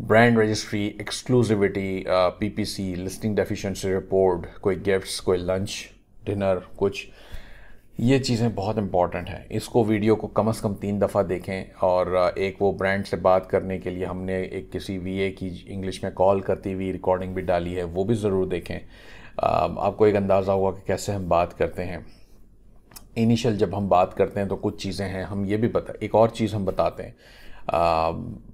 brand registry exclusivity PPC listing deficiency report कोई gifts कोई lunch dinner कुछ ये चीज़ें बहुत इंपॉर्टेंट हैं इसको वीडियो को कम से कम तीन दफ़ा देखें और uh, एक वो ब्रांड से बात करने के लिए हमने एक किसी ए की इंग्लिश में कॉल करती हुई रिकॉर्डिंग भी डाली है वो भी ज़रूर देखें um, आपको एक अंदाज़ा हुआ कि कैसे हम बात करते हैं इनिशियल जब हम बात करते हैं तो कुछ चीज़ें हैं हम ये भी बता एक और चीज़ हम बताते हैं um,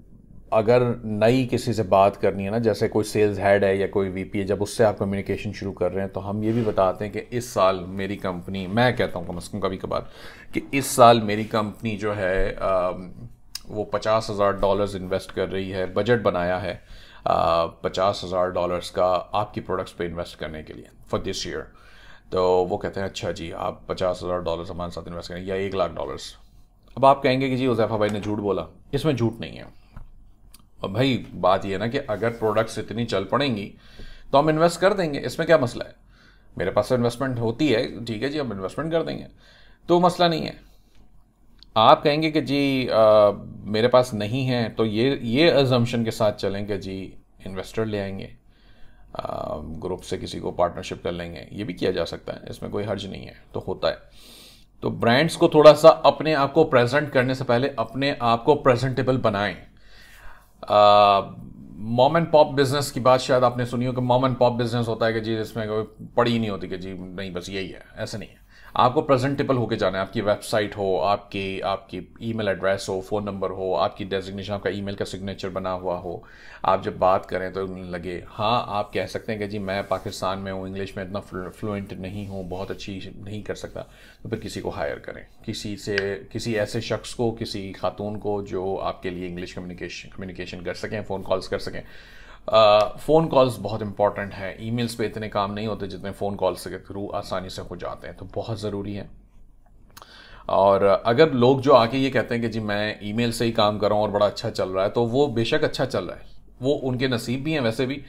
अगर नई किसी से बात करनी है ना जैसे कोई सेल्स हेड है या कोई वीपी है जब उससे आप कम्युनिकेशन शुरू कर रहे हैं तो हम ये भी बताते हैं कि इस साल मेरी कंपनी मैं कहता हूँ कम अज़ कम कभी कभार कि इस साल मेरी कंपनी जो है आ, वो पचास हज़ार डॉलर्स इन्वेस्ट कर रही है बजट बनाया है आ, पचास हज़ार डॉलर्स का आपकी प्रोडक्ट्स पे इन्वेस्ट करने के लिए फॉर दिस ईयर तो वो कहते हैं अच्छा जी आप पचास हज़ार डॉलर्स हमारे साथ इन्वेस्ट करें या एक लाख डॉलर्स अब आप कहेंगे कि जी उजैफा भाई ने झूठ बोला इसमें झूठ नहीं है भाई बात यह ना कि अगर प्रोडक्ट्स इतनी चल पड़ेंगी तो हम इन्वेस्ट कर देंगे इसमें क्या मसला है मेरे पास इन्वेस्टमेंट तो होती है ठीक है जी हम इन्वेस्टमेंट कर देंगे तो मसला नहीं है आप कहेंगे कि जी आ, मेरे पास नहीं है तो ये ये एजम्पन के साथ चलें कि जी इन्वेस्टर ले आएंगे ग्रुप से किसी को पार्टनरशिप कर लेंगे ये भी किया जा सकता है इसमें कोई हर्ज नहीं है तो होता है तो ब्रांड्स को थोड़ा सा अपने आप को प्रेजेंट करने से पहले अपने आप को प्रेजेंटेबल बनाएं मॉम एंड पॉप बिजनेस की बात शायद आपने सुनी हो कि मॉम एंड पॉप बिजनेस होता है कि जी इसमें कोई पड़ी ही नहीं होती कि जी नहीं बस यही है ऐसे नहीं है आपको प्रेजेंटेबल होकर जाना है आपकी वेबसाइट हो आपके आपकी ईमेल एड्रेस हो फ़ोन नंबर हो आपकी डेजिग्नेशन आपका ईमेल का सिग्नेचर बना हुआ हो आप जब बात करें तो लगे हाँ आप कह सकते हैं कि जी मैं पाकिस्तान में हूँ इंग्लिश में इतना फ्लुएंट नहीं हूँ बहुत अच्छी नहीं कर सकता तो फिर किसी को हायर करें किसी से किसी ऐसे शख्स को किसी खातून को जो आपके लिए इंग्लिश कम्युनिकेशन कम्युनिकेशन कर सकें फ़ोन कॉल्स कर सकें फ़ोन कॉल्स बहुत इंपॉर्टेंट हैं ईमेल्स पे इतने काम नहीं होते जितने फ़ोन कॉल्स के थ्रू आसानी से हो जाते हैं तो बहुत ज़रूरी है और अगर लोग जो आके ये कहते हैं कि जी मैं ईमेल से ही काम कर रहा हूँ और बड़ा अच्छा चल रहा है तो वो बेशक अच्छा चल रहा है वो उनके नसीब भी हैं वैसे भी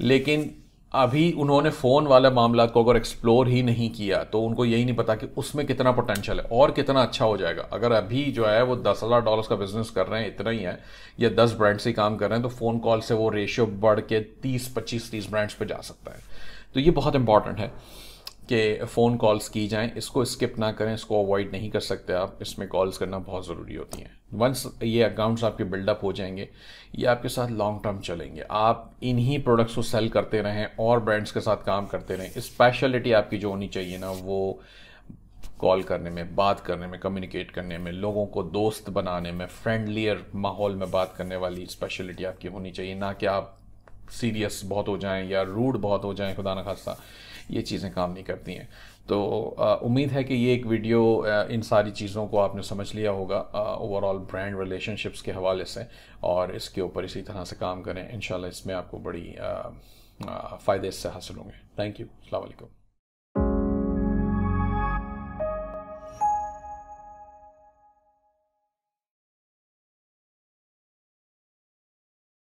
लेकिन अभी उन्होंने फ़ोन वाले मामला को अगर एक्सप्लोर ही नहीं किया तो उनको यही नहीं पता कि उसमें कितना पोटेंशियल है और कितना अच्छा हो जाएगा अगर अभी जो है वो दस हज़ार डॉलर का बिजनेस कर रहे हैं इतना ही है या दस ब्रांड से काम कर रहे हैं तो फ़ोन कॉल से वो रेशियो बढ़ के तीस पच्चीस तीस ब्रांड्स पर जा सकता है तो ये बहुत इंपॉर्टेंट है कि फ़ोन कॉल्स की जाएं इसको स्किप ना करें इसको अवॉइड नहीं कर सकते आप इसमें कॉल्स करना बहुत ज़रूरी होती हैं वंस ये अकाउंट्स आपके बिल्डअप हो जाएंगे ये आपके साथ लॉन्ग टर्म चलेंगे आप इन्हीं प्रोडक्ट्स को सेल करते रहें और ब्रांड्स के साथ काम करते रहें स्पेशलिटी आपकी जो होनी चाहिए ना वो कॉल करने में बात करने में कम्युनिकेट करने में लोगों को दोस्त बनाने में फ्रेंडलियर माहौल में बात करने वाली स्पेशलिटी आपकी होनी चाहिए ना कि आप सीरियस बहुत हो जाएं या रूड बहुत हो जाएं खुदा न खास्ता ये चीज़ें काम नहीं करती हैं तो उम्मीद है कि ये एक वीडियो इन सारी चीज़ों को आपने समझ लिया होगा ओवरऑल ब्रांड रिलेशनशिप्स के हवाले से और इसके ऊपर इसी तरह से काम करें इन इसमें आपको बड़ी फ़ायदे इससे हासिल होंगे थैंक यू अलैक्म